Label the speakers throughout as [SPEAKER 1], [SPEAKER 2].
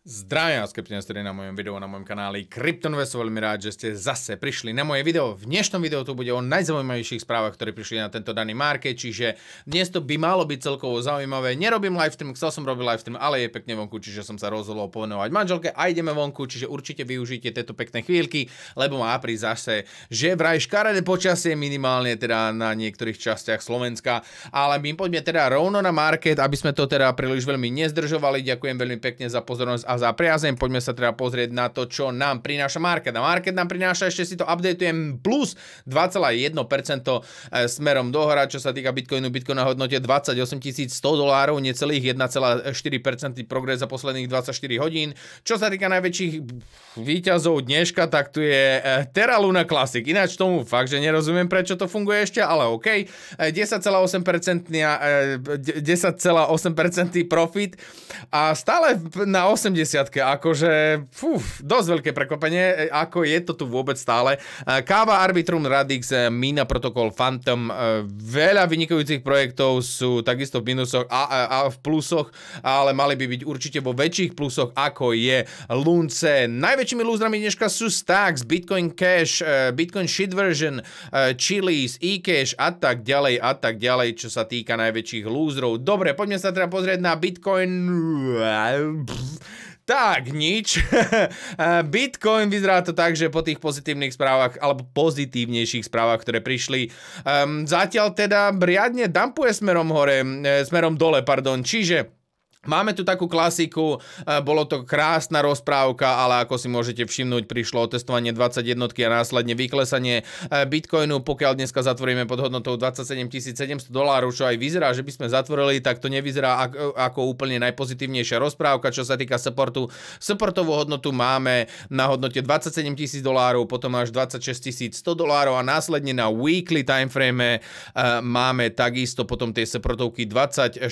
[SPEAKER 1] Zdravím vás, Krypton na mojom videu na mojom kanáli Kryptonvest, veľmi rád, že ste zase prišli na moje video. V dnešnom videu tu bude o najzaujímavejších správach, ktoré prišli na tento daný market, čiže dnes to by malo byť celkovo zaujímavé. Nerobím livestream, chcel som robiť livestream, ale je pekne vonku, čiže som sa rozhodol povenovať manželke a ideme vonku, čiže určite využite tieto pekné chvíľky, lebo má pri zase, že vraj škaredé počasie minimálne teda na niektorých častiach Slovenska, ale my poďme teda rovno na market, aby sme to teda príliš veľmi nezdržovali. Ďakujem veľmi pekne za pozornosť a za priazem. Poďme sa teda pozrieť na to, čo nám prináša market. A market nám prináša, ešte si to updateujem, plus 2,1% e, smerom dohora, čo sa týka Bitcoinu. Bitcoin na hodnote 28 100 dolárov, necelých 1,4% progres za posledných 24 hodín. Čo sa týka najväčších výťazov dneška, tak tu je e, Terra Luna Classic. Ináč tomu fakt, že nerozumiem, prečo to funguje ešte, ale OK. 10,8% e, 10,8% profit a stále na 80 80 akože fúf, dosť veľké prekvapenie, e, ako je to tu vôbec stále. E, Káva Arbitrum Radix, e, Mina Protocol Phantom, veľa vynikujúcich projektov sú takisto v minusoch a, a, a v plusoch, ale mali by byť určite vo väčších plusoch, ako je Lunce. Najväčšími lúzrami dneška sú Stacks, Bitcoin Cash, Bitcoin Shit Version, Chili's, eCash a tak ďalej a tak ďalej, čo sa týka najväčších lúzrov. Dobre, poďme sa teda pozrieť na Bitcoin... Pff tak, nič. Eh, Bitcoin vyzerá to tak, že po tých pozitívnych správach, alebo pozitívnejších správach, ktoré prišli, um, zatiaľ teda riadne dampuje smerom hore, eh, smerom dole, pardon. Čiže Máme tu takú klasiku, e, bolo to krásna rozprávka, ale ako si môžete všimnúť, prišlo testovanie 21 a následne vyklesanie e, Bitcoinu. Pokiaľ dneska zatvoríme pod hodnotou 27 700 dolárov, čo aj vyzerá, že by sme zatvorili, tak to nevyzerá ako úplne najpozitívnejšia rozprávka, čo sa týka supportu. Supportovú hodnotu máme na hodnote 27 000 dolárov, potom až 26 100 dolárov a následne na weekly timeframe e, máme takisto potom tie supportovky 26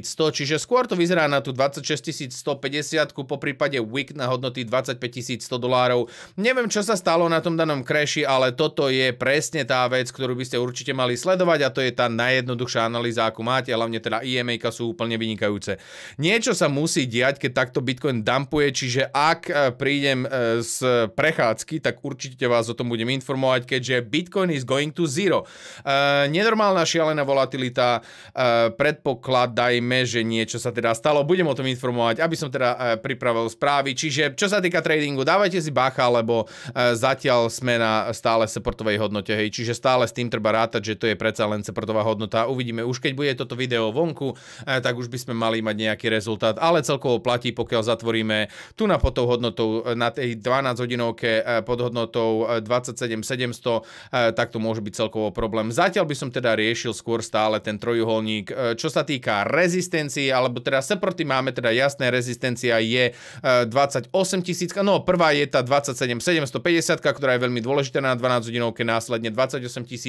[SPEAKER 1] 100, čiže skôr to vyzerá vyzerá na tú 26 150 po prípade WIC na hodnoty 25 100 dolárov. Neviem, čo sa stalo na tom danom crashi, ale toto je presne tá vec, ktorú by ste určite mali sledovať a to je tá najjednoduchšia analýza, akú máte, hlavne teda IMA sú úplne vynikajúce. Niečo sa musí diať, keď takto Bitcoin dumpuje, čiže ak e, prídem e, z prechádzky, tak určite vás o tom budem informovať, keďže Bitcoin is going to zero. E, nenormálna šialená volatilita, e, predpokladajme, že niečo sa teda stalo, budem o tom informovať, aby som teda eh, pripravil správy. Čiže čo sa týka tradingu, dávajte si bacha, lebo eh, zatiaľ sme na stále supportovej hodnote, hej. Čiže stále s tým treba rátať, že to je predsa len supportová hodnota. Uvidíme, už keď bude toto video vonku, eh, tak už by sme mali mať nejaký rezultát, ale celkovo platí, pokiaľ zatvoríme tu na pod tou hodnotou, na tej 12 hodinovke pod hodnotou 27700, tak to môže byť celkovo problém. Zatiaľ by som teda riešil skôr stále ten trojuholník. Čo sa týka rezistencii, alebo teraz Seproti máme teda jasné, rezistencia je 28 eh, tisíc, no prvá je tá 27 750, ktorá je veľmi dôležitá na 12 hodinovke, následne 28 000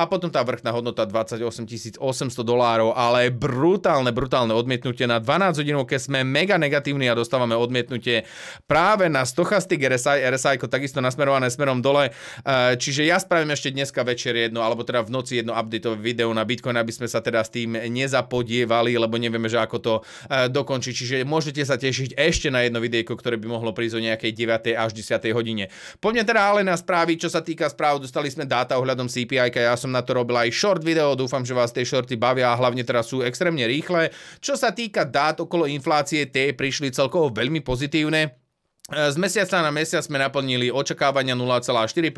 [SPEAKER 1] a potom tá vrchná hodnota 28 800 dolárov, ale brutálne, brutálne odmietnutie. Na 12 hodinovke sme mega negatívni a dostávame odmietnutie práve na stochastik RSI, RSI takisto nasmerované smerom dole. Eh, čiže ja spravím ešte dneska večer jedno, alebo teda v noci jedno update video na Bitcoin, aby sme sa teda s tým nezapodievali, lebo nevieme, že ako to rýchlo e, dokončiť. Čiže môžete sa tešiť ešte na jedno videjko, ktoré by mohlo prísť o nejakej 9. až 10. hodine. Poďme teda ale na správy, čo sa týka správ, dostali sme dáta ohľadom CPI, ja som na to robil aj short video, dúfam, že vás tie shorty bavia a hlavne teraz sú extrémne rýchle. Čo sa týka dát okolo inflácie, tie prišli celkovo veľmi pozitívne. E, z mesiaca na mesiac sme naplnili očakávania 0,4%,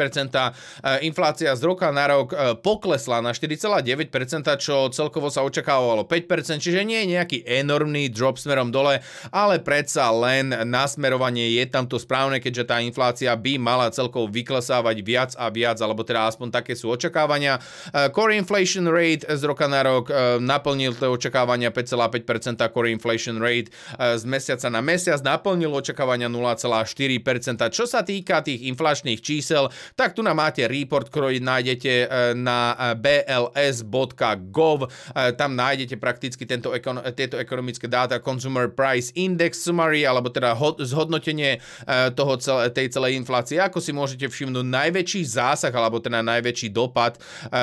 [SPEAKER 1] e, inflácia z roka na rok e, poklesla na 4,9%, čo celkovo sa očakávalo 5%, čiže nie je nejaký enormný drop smerom dole, ale predsa len nasmerovanie je tam to správne, keďže tá inflácia by mala celkovo vyklesávať viac a viac, alebo teda aspoň také sú očakávania. Core inflation rate z roka na rok naplnil to očakávania 5,5%, core inflation rate z mesiaca na mesiac naplnil očakávania 0, 0,4%. Čo sa týka tých inflačných čísel, tak tu nám máte report, ktorý nájdete e, na e, bls.gov. E, tam nájdete prakticky tento, tieto ekonomické dáta Consumer Price Index Summary, alebo teda zhodnotenie toho, tej celej inflácie. Ako si môžete všimnúť, najväčší zásah, alebo teda najväčší dopad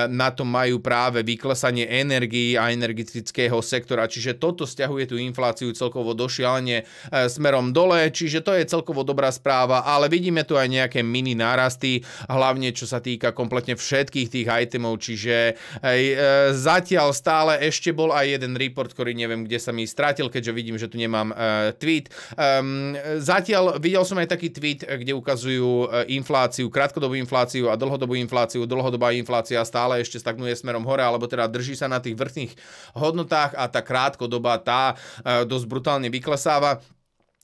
[SPEAKER 1] na to majú práve vyklesanie energií a energetického sektora. Čiže toto stiahuje tú infláciu celkovo došialne smerom dole, čiže to je celkom celkovo dobrá správa, ale vidíme tu aj nejaké mini nárasty, hlavne čo sa týka kompletne všetkých tých itemov, čiže aj, e, zatiaľ stále ešte bol aj jeden report, ktorý neviem, kde sa mi stratil, keďže vidím, že tu nemám e, tweet. e, zatiaľ videl som aj taký tweet, kde ukazujú e, infláciu, krátkodobú infláciu a dlhodobú infláciu. Dlhodobá inflácia stále ešte stagnuje smerom hore, alebo teda drží sa na tých vrchných hodnotách a tá krátkodobá tá e, dosť brutálne vyklesáva.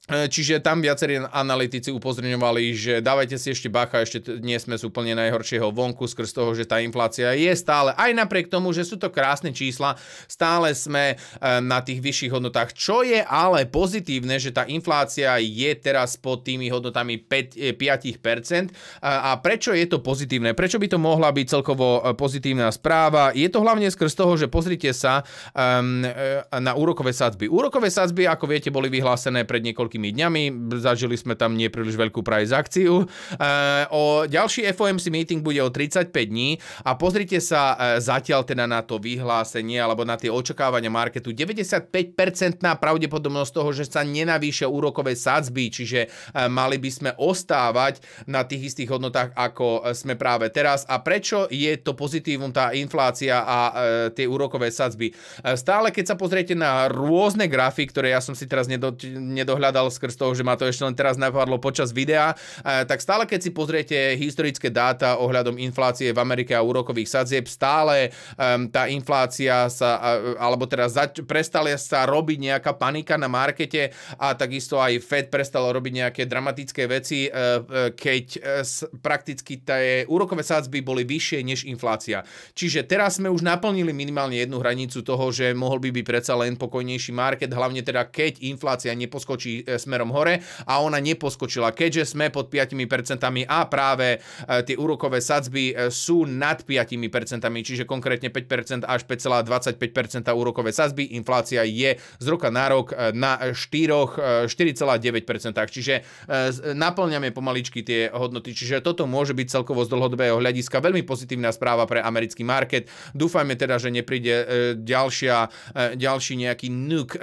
[SPEAKER 1] E, čiže tam viacerí analytici upozorňovali, že dávajte si ešte bacha, ešte nie sme z úplne najhoršieho vonku skrz toho, že tá inflácia je stále, aj napriek tomu, že sú to krásne čísla, stále sme e, na tých vyšších hodnotách. Čo je ale pozitívne, že tá inflácia je teraz pod tými hodnotami 5, 5%. E, a prečo je to pozitívne? Prečo by to mohla byť celkovo pozitívna správa? Je to hlavne skrz toho, že pozrite sa na úrokové sadzby. Úrokové sadzby, ako viete, boli vyhlásené pred niekoľkými niekoľkými dňami. Zažili sme tam nepríliš veľkú price akciu. E, o ďalší FOMC meeting bude o 35 dní a pozrite sa e, zatiaľ teda na to vyhlásenie alebo na tie očakávania marketu. 95 na pravdepodobnosť toho, že sa nenavýšia úrokové sadzby, čiže e, mali by sme ostávať na tých istých hodnotách, ako sme práve teraz. A prečo je to pozitívum tá inflácia a tie úrokové sadzby? Stále, keď sa pozriete na rôzne grafy, ktoré ja som si teraz nedo, nedohľadal, povedal skrz toho, že ma to ešte len teraz napadlo počas videa, e, tak stále keď si pozriete historické dáta ohľadom inflácie v Amerike a úrokových sadzieb, stále tá inflácia sa, alebo teda zač- prestala sa robiť nejaká panika na markete a takisto aj Fed prestal robiť nejaké dramatické veci, e, e, keď prakticky tie úrokové sadzby boli vyššie než inflácia. Čiže teraz sme už naplnili minimálne jednu hranicu toho, že mohol by byť predsa len pokojnejší market, hlavne teda keď inflácia neposkočí smerom hore a ona neposkočila, keďže sme pod 5% a práve e, tie úrokové sadzby e, sú nad 5%, čiže konkrétne 5% až 5,25% úrokové sadzby, inflácia je z roka na rok e, na 4,9%, čiže naplňame pomaličky tie hodnoty, čiže toto môže byť celkovo z dlhodobého hľadiska veľmi pozitívna správa pre americký market. Dúfajme teda, že nepríde ďalšia, ďalší nejaký nuk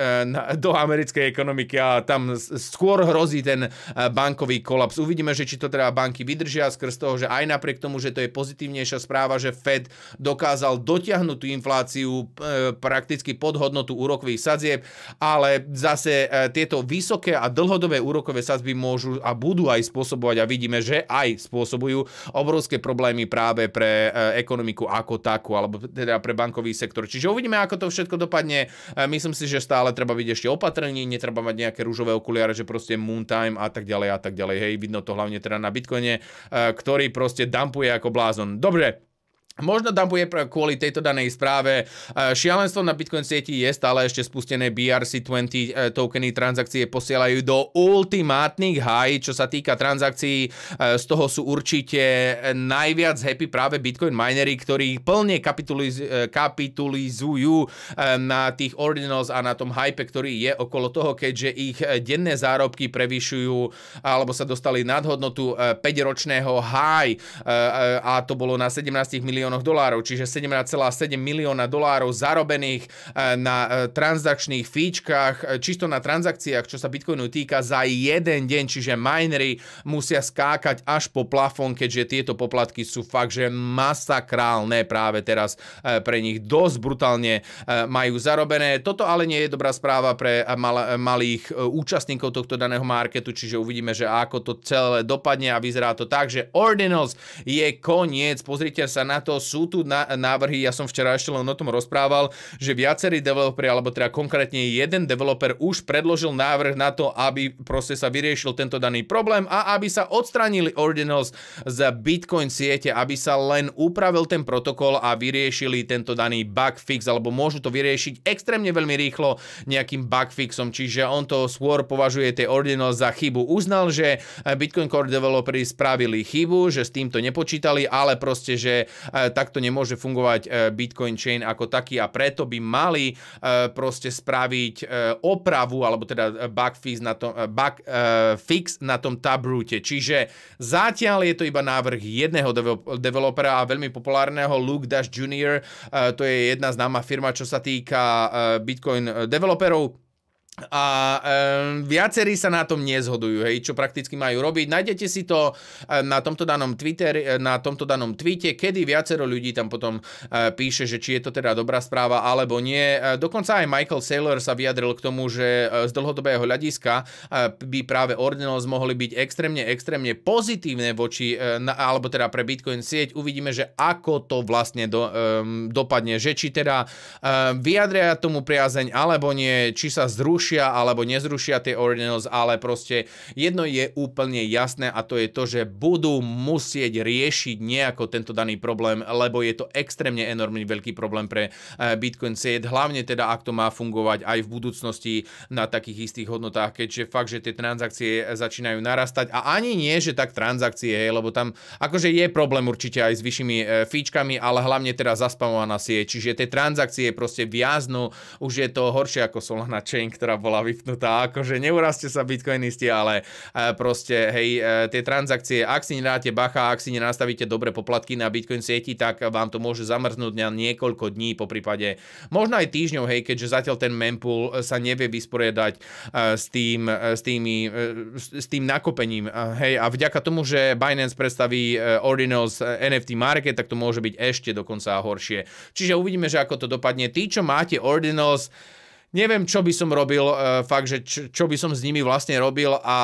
[SPEAKER 1] do americkej ekonomiky a tam skôr hrozí ten e, bankový kolaps. Uvidíme, že či to teda banky vydržia skrz toho, že aj napriek tomu, že to je pozitívnejšia správa, že Fed dokázal dotiahnuť tú infláciu e, prakticky pod hodnotu úrokových sadzieb, ale zase e, tieto vysoké a dlhodobé úrokové sadzby môžu a budú aj spôsobovať a vidíme, že aj spôsobujú obrovské problémy práve pre ekonomiku ako takú, alebo teda pre bankový sektor. Čiže uvidíme, ako to všetko dopadne. Myslím si, že stále treba byť ešte opatrný, netreba mať nejaké rúžové okuliare okuliare, že proste Moontime a tak ďalej a tak ďalej. Hej, vidno to hlavne teda na Bitcoine, eh, ktorý proste dumpuje ako blázon. Dobre, Možno dumpuje kvôli tejto danej správe. E, šialenstvo na Bitcoin sieti je stále ešte spustené. BRC20 e, tokeny transakcie posielajú do ultimátnych high, čo sa týka transakcií. E, z toho sú určite najviac happy práve Bitcoin minery, ktorí plne kapituliz- kapitulizujú na tých ordinals a na tom hype, ktorý je okolo toho, keďže ich denné zárobky prevyšujú alebo sa dostali nad hodnotu 5-ročného high a to bolo na 17 miliónov miliónoch dolárov, čiže 17,7 milióna dolárov zarobených e, na e, transakčných fíčkach, e, čisto na transakciách, čo sa Bitcoinu týka za jeden deň, čiže minery musia skákať až po plafón, keďže tieto poplatky sú fakt, že masakrálne práve teraz pre nich dosť brutálne majú zarobené. Toto ale nie je dobrá správa pre mal, malých účastníkov tohto daného marketu, čiže uvidíme, že ako to celé dopadne a vyzerá to tak, že Ordinals je koniec. Pozrite sa na to, sú tu návrhy, ja som včera ešte len o tom rozprával, že viacerí developeri, alebo teda konkrétne jeden developer už predložil návrh na to, aby proste sa vyriešil tento daný problém a aby sa odstranili ordinals z Bitcoin siete, aby sa len upravil ten protokol a vyriešili tento daný bug fix, alebo môžu to vyriešiť extrémne veľmi rýchlo nejakým bug fixom, čiže on to skôr považuje tie ordinals za chybu. Uznal, že Bitcoin Core developeri spravili chybu, že s týmto nepočítali, ale proste, že E, takto nemôže fungovať e, Bitcoin chain ako taký a preto by mali e, proste spraviť opravu, alebo teda bug fix na tom, bug, fix na tom tabrute. Čiže zatiaľ je to iba návrh jedného developera a veľmi populárneho Luke Dash Jr. To je jedna známa firma, čo sa týka Bitcoin developerov a um, viacerí sa na tom nezhodujú, hej, čo prakticky majú robiť. Nájdete si to e, na tomto danom Twitter, e, na tomto danom tweete, kedy viacero ľudí tam potom uh, píše, že či je to teda dobrá správa alebo nie. dokonca aj Michael Saylor sa vyjadril k tomu, že z dlhodobého hľadiska uh, by práve Ordinals mohli byť extrémne, extrémne pozitívne voči, uh, na, alebo teda pre Bitcoin sieť. Uvidíme, že ako to vlastne do, um, dopadne, že či teda uh, vyjadria tomu priazeň alebo nie, či sa zruší zrušia alebo nezrušia tie Ordinals, ale proste jedno je úplne jasné a to je to, že budú musieť riešiť nejako tento daný problém, lebo je to extrémne enormný veľký problém pre e, Bitcoin State, hlavne teda ak to má fungovať aj v budúcnosti na takých istých hodnotách, keďže fakt, že tie transakcie začínajú narastať a ani nie, že tak transakcie, lebo tam akože je problém určite aj s vyššími e, fíčkami, ale hlavne teda zaspamovaná sieť, čiže tie transakcie proste viaznú, už je to horšie ako Solana Chain, ktorá ktorá bola vypnutá. Akože neurazte sa bitcoinisti, ale e, proste, hej, e, tie transakcie, ak si nedáte bacha, ak si nenastavíte dobre poplatky na bitcoin sieti, tak vám to môže zamrznúť na niekoľko dní, po prípade možno aj týždňov, hej, keďže zatiaľ ten mempool sa nevie vysporiadať e, s tým, s tými, s tým nakopením, hej, a vďaka tomu, že Binance predstaví Ordinals NFT market, tak to môže byť ešte dokonca horšie. Čiže uvidíme, že ako to dopadne. Tí, čo máte Ordinals, neviem, čo by som robil, e, fakt, že čo, čo by som s nimi vlastne robil a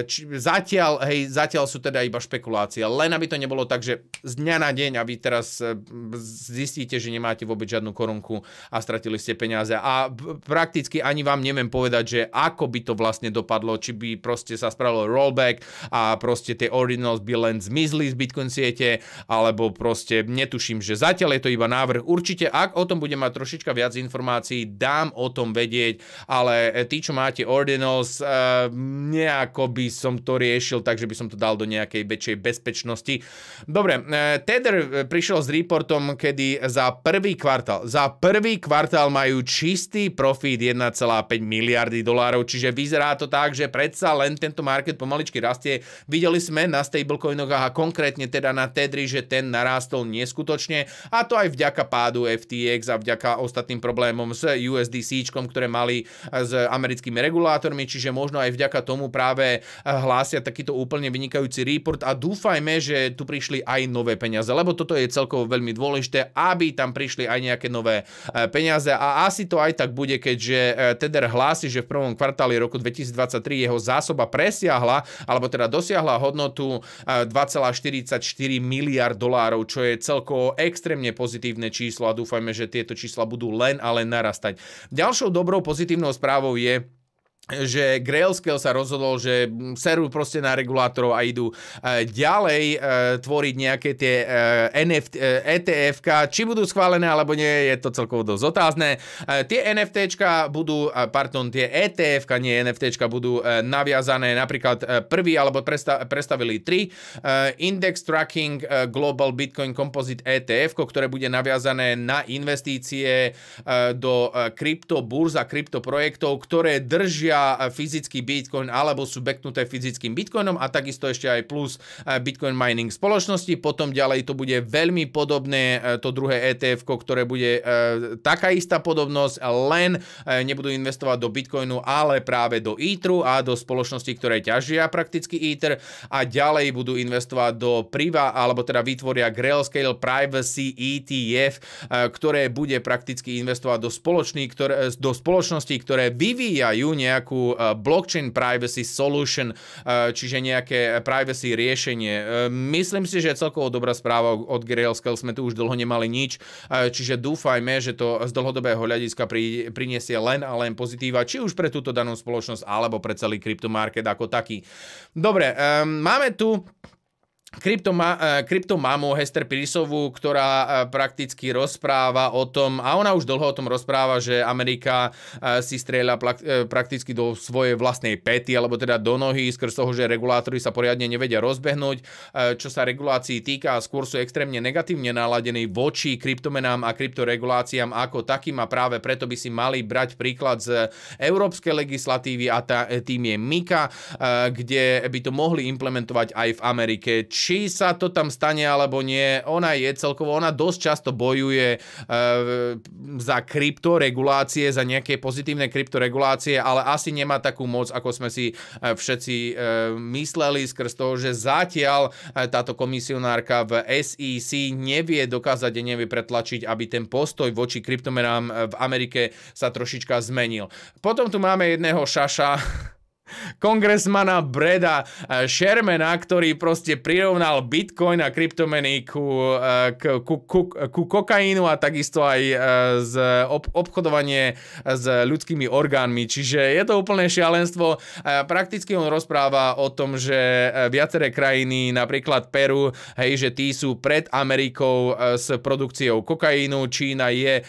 [SPEAKER 1] e, č, zatiaľ, hej, zatiaľ sú teda iba špekulácie, len aby to nebolo tak, že z dňa na deň a vy teraz e, zistíte, že nemáte vôbec žiadnu korunku a stratili ste peniaze a prakticky ani vám neviem povedať, že ako by to vlastne dopadlo, či by proste sa spravilo rollback a proste tie originals by len zmizli z Bitcoin siete, alebo proste netuším, že zatiaľ je to iba návrh. Určite, ak o tom budem mať trošička viac informácií, dám o tom vedieť, ale e, tí, čo máte Ordinals, e, nejako by som to riešil, takže by som to dal do nejakej väčšej bezpečnosti. Dobre, e, Tether prišiel s reportom, kedy za prvý kvartál, za prvý kvartál majú čistý profit 1,5 miliardy dolárov, čiže vyzerá to tak, že predsa len tento market pomaličky rastie. Videli sme na stablecoinoch a konkrétne teda na Tedri, že ten narástol neskutočne a to aj vďaka pádu FTX a vďaka ostatným problémom s USDC síčkom, ktoré mali eh, s americkými regulátormi, čiže možno aj vďaka tomu práve eh, hlásia takýto úplne vynikajúci report a dúfajme, že tu prišli aj nové peniaze, lebo toto je celkovo veľmi dôležité, aby tam prišli aj nejaké nové eh, peniaze a asi to aj tak bude, keďže Tether hlási, že v prvom kvartáli roku 2023 jeho zásoba presiahla, alebo teda dosiahla hodnotu 2,44 miliard dolárov, čo je celkovo extrémne pozitívne číslo a dúfajme, že tieto čísla budú len a len narastať. Ďalšou dobrou pozitívnou správou je, že Grailscale sa rozhodol, že serú proste na regulátorov a idú e, ďalej e, tvoriť nejaké tie e, NFT, etf či budú schválené alebo nie, je to celkovo dosť otázne. Tie NFT budú, pardon, tie etf nie NFT budú naviazané napríklad prvý, alebo predstavili tri, Index Tracking Global Bitcoin Composite etf ktoré bude naviazané na investície do burza a kryptoprojektov, ktoré držia E, fyzický bitcoin alebo sú beknuté fyzickým bitcoinom a takisto ešte aj plus e, bitcoin mining spoločnosti. Potom ďalej to bude veľmi podobné e, to druhé ETF, ktoré bude taká istá podobnosť, len nebudú investovať do bitcoinu, ale práve do ITRu a do spoločnosti, ktoré ťažia prakticky ITR a ďalej budú investovať do priva, alebo teda vytvoria Grailscale Privacy ETF, ktoré bude prakticky investovať do, spoločný, ktoré, do spoločnosti, ktoré vyvíjajú nejakú nejakú e, blockchain privacy solution, e, čiže nejaké privacy riešenie. E, myslím si, že celkovo dobrá správa od Grailscale sme tu už dlho nemali nič, čiže dúfajme, že to z dlhodobého hľadiska priniesie len a len pozitíva, či už pre túto danú spoločnosť, alebo pre celý kryptomarket ako taký. Dobre, máme tu kryptoma, e, kryptomamu Hester Prisovu, ktorá e, prakticky rozpráva o tom, a ona už dlho o tom rozpráva, že Amerika e, si strieľa prakticky do svojej vlastnej pety, alebo teda do nohy, skrz toho, že regulátori sa poriadne nevedia rozbehnúť. Čo sa regulácií týka, skôr sú extrémne negatívne naladení voči kryptomenám a kryptoreguláciám ako takým a práve preto by si mali brať príklad z európskej legislatívy a tým je MIKA, kde by to mohli implementovať aj v Amerike či sa to tam stane alebo nie. Ona je celkovo, ona dosť často bojuje e, za kryptoregulácie, za nejaké pozitívne kryptoregulácie, ale asi nemá takú moc, ako sme si e, všetci e, mysleli skrz toho, že zatiaľ e, táto komisionárka v SEC nevie dokázať nevie pretlačiť, aby ten postoj voči kryptomerám v Amerike sa trošička zmenil. Potom tu máme jedného šaša, kongresmana Breda eh, Shermana, ktorý proste prirovnal Bitcoin a kryptomeny ku, eh, ku, ku, ku kokainu a takisto aj eh, z ob, obchodovanie s ľudskými orgánmi. Čiže je to úplné šialenstvo. Prakticky on rozpráva o tom, že viaceré krajiny, napríklad Peru, hej, že tí sú pred Amerikou s produkciou kokainu, Čína je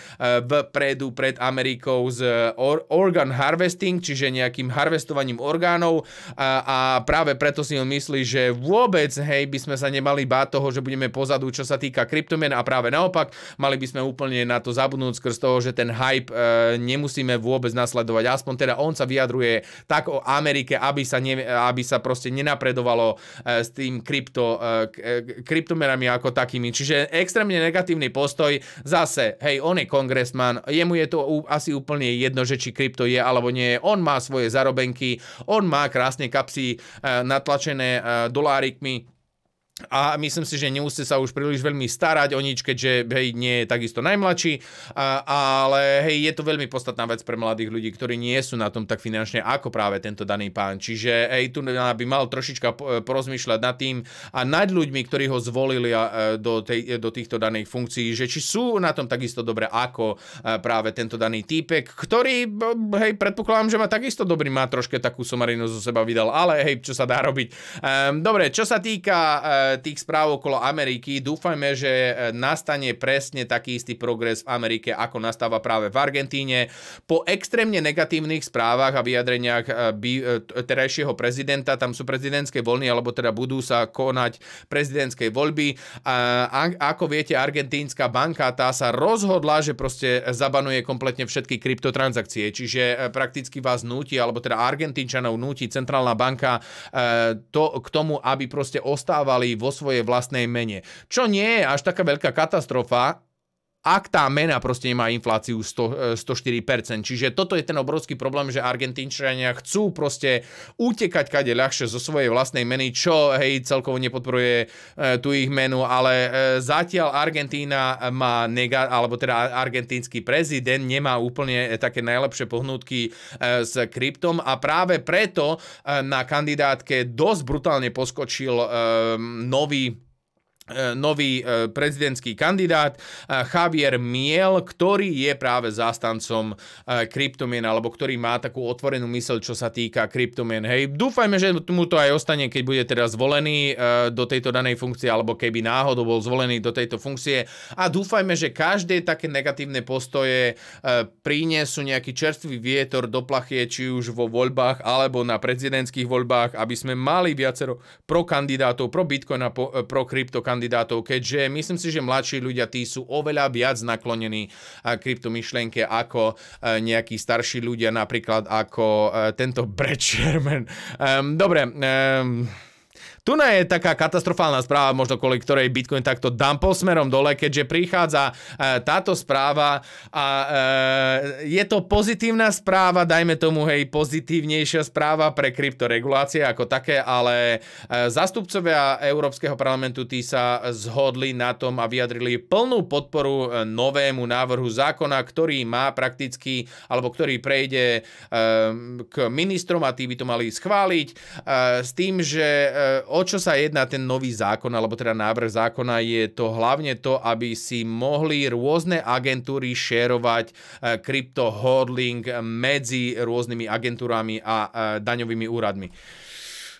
[SPEAKER 1] vpredu pred Amerikou s organ harvesting, čiže nejakým harvestovaním orgánov a, a práve preto si on myslí, že vôbec hej, by sme sa nemali báť toho, že budeme pozadu, čo sa týka kryptomien a práve naopak, mali by sme úplne na to zabudnúť skrz toho, že ten hype e, nemusíme vôbec nasledovať. Aspoň teda on sa vyjadruje tak o Amerike, aby sa, ne, aby sa proste nenapredovalo e, s tým krypto, e, e ako takými. Čiže extrémne negatívny postoj. Zase, hej, on je kongresman, jemu je to asi úplne jedno, že či krypto je alebo nie. On má svoje zarobenky, on má krásne kapsy eh, natlačené eh, dolárikmi, a myslím si, že nemusíte sa už príliš veľmi starať o nič, keďže hej, nie je takisto najmladší, a, ale hej, je to veľmi podstatná vec pre mladých ľudí, ktorí nie sú na tom tak finančne ako práve tento daný pán. Čiže hej, tu by mal trošička e, porozmýšľať nad tým a nad ľuďmi, ktorí ho zvolili e, do, tej, e, do týchto daných funkcií, že či sú na tom takisto dobre ako práve tento daný týpek, ktorý, hej, predpokladám, že má takisto dobrý, má troške takú somarinu zo seba vydal, ale hej, čo sa dá robiť. Ehm, dobre, čo sa týka tých správ okolo Ameriky. Dúfajme, že e, nastane presne taký istý progres v Amerike, ako nastáva práve v Argentíne. Po extrémne negatívnych správach a vyjadreniach e, e, terajšieho prezidenta, tam sú prezidentské voľny, alebo teda budú sa konať prezidentské voľby. A ako viete, argentínska banka tá sa rozhodla, že proste zabanuje kompletne všetky kryptotransakcie. Čiže prakticky vás núti, alebo teda Argentínčanov núti centrálna banka to, k tomu, aby proste ostávali vo svojej vlastnej mene. Čo nie je až taká veľká katastrofa, ak tá mena proste nemá infláciu 100, 104%. E, čiže toto je ten obrovský problém, že Argentínčania chcú proste utekať kade ľahšie zo svojej vlastnej meny, čo hej, celkovo nepodporuje e, tú ich menu, ale e, zatiaľ Argentína má nega, alebo teda argentínsky prezident nemá úplne e, také najlepšie pohnutky e, s kryptom a práve preto e, na kandidátke dosť brutálne poskočil e, nový E, nový e, prezidentský kandidát e, Javier Miel, ktorý je práve zástancom kryptomien alebo ktorý má takú otvorenú mysel, čo sa týka kryptomien. Hej, dúfajme, že mu to aj ostane, keď bude teda zvolený do tejto danej funkcie alebo keby náhodou bol zvolený do tejto funkcie a dúfajme, že každé také negatívne postoje prinesú nejaký čerstvý vietor do plachie, či už vo voľbách alebo na prezidentských voľbách, aby sme mali viacero pro kandidátov, pro Bitcoin a pro kryptokandidátov kandidátov, keďže myslím si, že mladší ľudia tí sú oveľa viac naklonení eh, kryptomyšlienke ako eh, nejakí starší ľudia, napríklad ako eh, tento Brad Sherman. Ehm, dobre, ehm, tu je taká katastrofálna správa, možno kvôli ktorej Bitcoin takto dumpol smerom dole, keďže prichádza e, táto správa a e, je to pozitívna správa, dajme tomu, hej, pozitívnejšia správa pre kryptoregulácie ako také, ale e, zastupcovia Európskeho parlamentu tí sa zhodli na tom a vyjadrili plnú podporu novému návrhu zákona, ktorý má prakticky, alebo ktorý prejde k ministrom a tí by to mali schváliť s tým, že o čo sa jedná ten nový zákon, alebo teda návrh zákona, je to hlavne to, aby si mohli rôzne agentúry šerovať e, Hodling medzi rôznymi agentúrami a e, daňovými úradmi.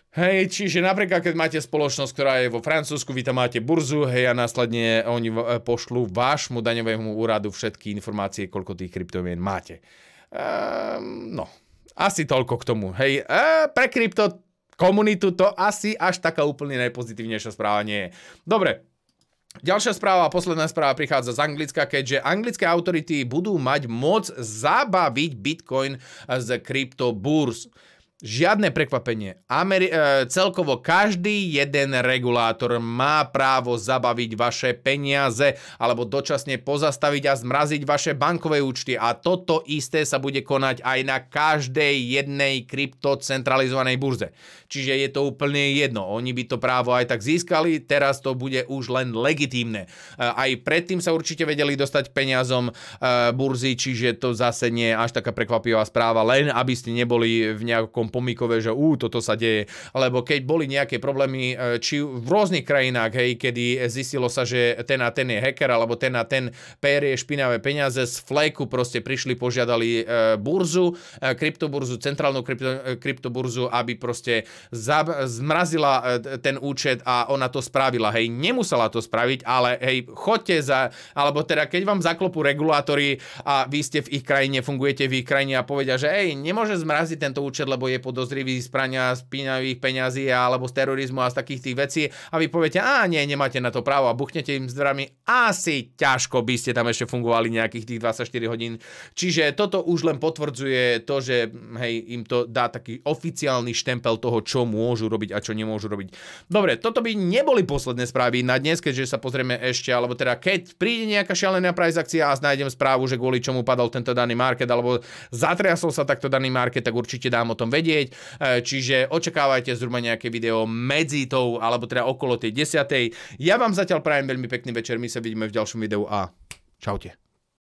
[SPEAKER 1] Hej, čiže napríklad, keď máte spoločnosť, ktorá je vo Francúzsku, vy tam máte burzu, hej, a následne oni e, pošlú vášmu daňovému úradu všetky informácie, koľko tých kryptomien máte. Ehm, no, asi toľko k tomu. Hej, e, pre krypto komunitu to asi až taká úplne najpozitívnejšia správa nie je. Dobre, Ďalšia správa, posledná správa prichádza z Anglicka, keďže anglické autority budú mať moc zabaviť Bitcoin z kryptobúrs. Žiadne prekvapenie. Ameri- e, celkovo každý jeden regulátor má právo zabaviť vaše peniaze alebo dočasne pozastaviť a zmraziť vaše bankové účty. A toto isté sa bude konať aj na každej jednej kryptocentralizovanej burze. Čiže je to úplne jedno. Oni by to právo aj tak získali, teraz to bude už len legitímne. E, aj predtým sa určite vedeli dostať peniazom e, burzy, čiže to zase nie je až taká prekvapivá správa, len aby ste neboli v nejakom Pomikové, že ú, toto sa deje. lebo keď boli nejaké problémy, e, či v rôznych krajinách, hej, kedy zistilo sa, že ten a ten je hacker, alebo ten a ten perie špinavé peniaze z fleku, proste prišli, požiadali e, burzu, e, kryptoburzu, centrálnu krypto, kryptoburzu, aby proste zmrazila ten účet a ona to spravila. Hej, nemusela to spraviť, ale hej, chodte za, alebo teda keď vám zaklopú regulátory a vy ste v ich krajine, fungujete v ich krajine a povedia, že hej, nemôže zmraziť tento účet, lebo je je podozrivý z prania spínavých peňazí alebo z terorizmu a z takých tých vecí a vy poviete, a nie, nemáte na to právo a buchnete im dverami, asi ťažko by ste tam ešte fungovali nejakých tých 24 hodín. Čiže toto už len potvrdzuje to, že hej, im to dá taký oficiálny štempel toho, čo môžu robiť a čo nemôžu robiť. Dobre, toto by neboli posledné správy na dnes, keďže sa pozrieme ešte, alebo teda keď príde nejaká šialená price akcia a nájdem správu, že kvôli čomu padol tento daný market, alebo zatriasol sa takto daný market, tak určite dám o tom vedieť vidieť, e, čiže očakávajte zhruba nejaké video medzi tou, alebo teda okolo tej desiatej. Ja vám zatiaľ prajem veľmi pekný večer, my sa vidíme v ďalšom videu a čaute.